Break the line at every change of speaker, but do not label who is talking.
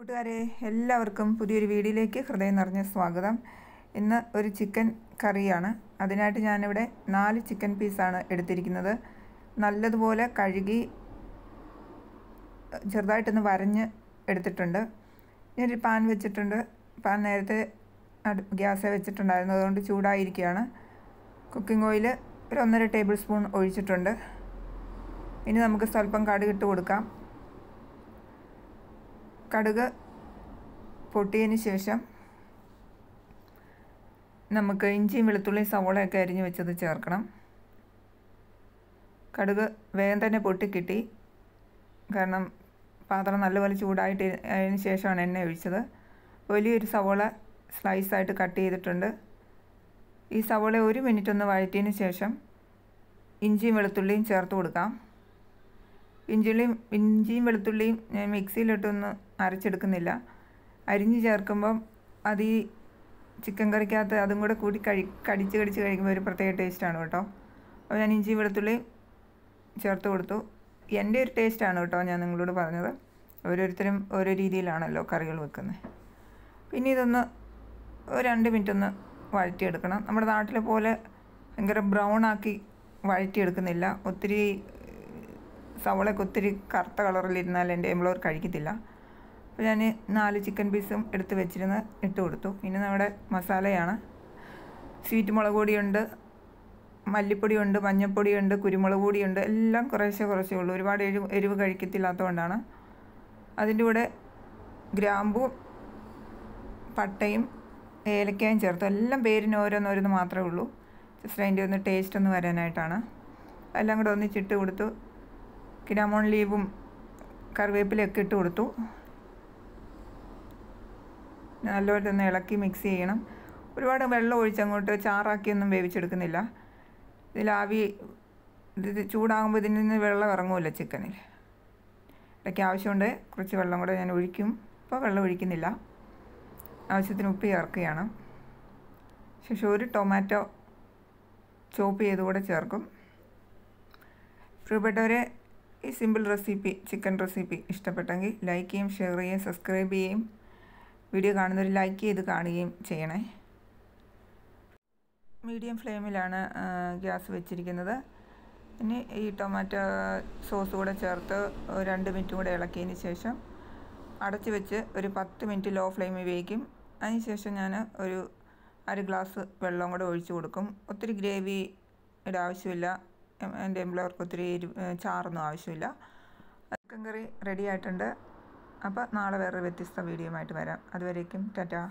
കൂട്ടുകാരെ എല്ലാവർക്കും പുതിയൊരു വീഡിയോയിലേക്ക് ഹൃദയം നിറഞ്ഞ സ്വാഗതം ഇന്ന് ഒരു ചിക്കൻ കറിയാണ് അതിനായിട്ട് ഞാനിവിടെ നാല് ചിക്കൻ പീസാണ് എടുത്തിരിക്കുന്നത് നല്ലതുപോലെ കഴുകി ചെറുതായിട്ടൊന്ന് വരഞ്ഞ് എടുത്തിട്ടുണ്ട് ഞാനൊരു പാൻ വെച്ചിട്ടുണ്ട് പാൻ നേരത്തെ ഗ്യാസ് വെച്ചിട്ടുണ്ടായിരുന്നു അതുകൊണ്ട് ചൂടായിരിക്കുകയാണ് കുക്കിംഗ് ഓയിൽ ഒരു ഒന്നര ടേബിൾ സ്പൂൺ ഒഴിച്ചിട്ടുണ്ട് ഇനി നമുക്ക് സ്വല്പം കടുകിട്ട് കൊടുക്കാം കടുക് പൊട്ടിയതിന് ശേഷം നമുക്ക് ഇഞ്ചിയും വെളുത്തുള്ളിയും സവോളയൊക്കെ അരിഞ്ഞു വെച്ചത് ചേർക്കണം കടുക് വേഗം തന്നെ പൊട്ടിക്കിട്ടി കാരണം പാത്രം നല്ലപോലെ ചൂടായിട്ട് അതിന് ശേഷമാണ് എണ്ണ ഒഴിച്ചത് വലിയൊരു സവോള സ്ലൈസായിട്ട് കട്ട് ചെയ്തിട്ടുണ്ട് ഈ സവോള ഒരു മിനിറ്റ് ഒന്ന് വഴറ്റിയതിന് ശേഷം ഇഞ്ചിയും വെളുത്തുള്ളിയും ചേർത്ത് കൊടുക്കാം ഇഞ്ചിയും ഇഞ്ചിയും വെളുത്തുള്ളിയും ഞാൻ മിക്സിയിലിട്ടൊന്ന് അരച്ചെടുക്കുന്നില്ല അരിഞ്ഞ് ചേർക്കുമ്പം അത് ഈ ചിക്കൻ കറിക്കകത്ത് അതും കൂടെ കൂടി കഴി കടിച്ച് കടിച്ച് കഴിക്കുമ്പോൾ ഒരു പ്രത്യേക ടേസ്റ്റാണ് കേട്ടോ അപ്പോൾ ഞാൻ ഇഞ്ചി വെളുത്തുള്ളി ചേർത്ത് കൊടുത്തു എൻ്റെ ഒരു ടേസ്റ്റാണ് കേട്ടോ ഞാൻ നിങ്ങളോട് പറഞ്ഞത് ഓരോരുത്തരും ഓരോ രീതിയിലാണല്ലോ കറികൾ വെക്കുന്നത് പിന്നെ ഇതൊന്ന് രണ്ട് മിനിറ്റ് ഒന്ന് വഴറ്റിയെടുക്കണം നമ്മുടെ നാട്ടിലെ പോലെ ഭയങ്കര ബ്രൗൺ ആക്കി വഴറ്റിയെടുക്കുന്നില്ല ഒത്തിരി സവളയൊക്കെ ഒത്തിരി കറുത്ത കളറിലിരുന്നാൽ എൻ്റെ എംപ്ലോയർ കഴിക്കത്തില്ല അപ്പോൾ ഞാൻ നാല് ചിക്കൻ പീസും എടുത്ത് വെച്ചിരുന്ന് ഇട്ട് കൊടുത്തു ഇനി നമ്മുടെ മസാലയാണ് സ്വീറ്റ് മുളക് പൊടിയുണ്ട് മല്ലിപ്പൊടിയുണ്ട് മഞ്ഞപ്പൊടിയുണ്ട് കുരുമുളക് പൊടിയുണ്ട് എല്ലാം കുറേശ്ശെ കുറച്ചേ ഉള്ളൂ ഒരുപാട് എരിവ് എരിവ് കഴിക്കത്തില്ലാത്തതുകൊണ്ടാണ് അതിൻ്റെ കൂടെ ഗ്രാമ്പും പട്ടയും ഏലക്കയും ചേർത്ത് എല്ലാം പേരിന് ഓരോന്നോരോന്ന് മാത്രമേ ഉള്ളൂ ജസ്റ്റ് അതിൻ്റെ ഒന്ന് ടേസ്റ്റ് ഒന്ന് വരാനായിട്ടാണ് എല്ലാം കൂടെ ഒന്നിച്ചിട്ട് കൊടുത്തു കിനാമോൺ ലീവും കറിവേപ്പിലൊക്കെ ഇട്ട് കൊടുത്തു നല്ലപോലെ തന്നെ ഇളക്കി മിക്സ് ചെയ്യണം ഒരുപാട് വെള്ളം ഒഴിച്ചങ്ങോട്ട് ചാറാക്കിയൊന്നും വേവിച്ചെടുക്കുന്നില്ല ആവി ഇത് ചൂടാകുമ്പോൾ ഇതിൽ നിന്ന് വെള്ളം ഇറങ്ങുമല്ലോ ചിക്കനിൽ ഇടയ്ക്ക് ആവശ്യമുണ്ട് കുറച്ച് വെള്ളം കൂടെ ഞാൻ ഒഴിക്കും ഇപ്പോൾ വെള്ളം ഒഴിക്കുന്നില്ല ആവശ്യത്തിന് ഉപ്പ് ചേർക്കുകയാണ് ശേഷം ഒരു ടൊമാറ്റോ ചോപ്പ് ചെയ്ത് കൂടെ ചേർക്കും പ്രിയപ്പെട്ടവരെ ഈ സിമ്പിൾ റെസിപ്പി ചിക്കൻ റെസിപ്പി ഇഷ്ടപ്പെട്ടെങ്കിൽ ലൈക്ക് ചെയ്യും ഷെയർ ചെയ്യുകയും സബ്സ്ക്രൈബ് ചെയ്യുകയും വീഡിയോ കാണുന്നവർ ലൈക്ക് ചെയ്ത് കാണുകയും ചെയ്യണേ മീഡിയം ഫ്ലെയിമിലാണ് ഗ്യാസ് വെച്ചിരിക്കുന്നത് ഇനി ഈ ടൊമാറ്റോ സോസ് കൂടെ ചേർത്ത് രണ്ട് മിനിറ്റ് കൂടെ ഇളക്കിയതിന് ശേഷം അടച്ചു വെച്ച് ഒരു പത്ത് മിനിറ്റ് ലോ ഫ്ലെയിമിൽ വേവിക്കും അതിനുശേഷം ഞാൻ ഒരു അര ഗ്ലാസ് വെള്ളം കൂടെ ഒഴിച്ചു കൊടുക്കും ഒത്തിരി ഗ്രേവി ഇടാവശ്യമില്ല എൻ്റെ എംപ്ലോയർക്ക് ഒത്തിരി എരി ചാറൊന്നും ആവശ്യമില്ല ചിക്കൻ കറി റെഡി ആയിട്ടുണ്ട് അപ്പോൾ നാളെ വേറൊരു വ്യത്യസ്ത ആയിട്ട് വരാം അതുവരേക്കും ടാറ്റാ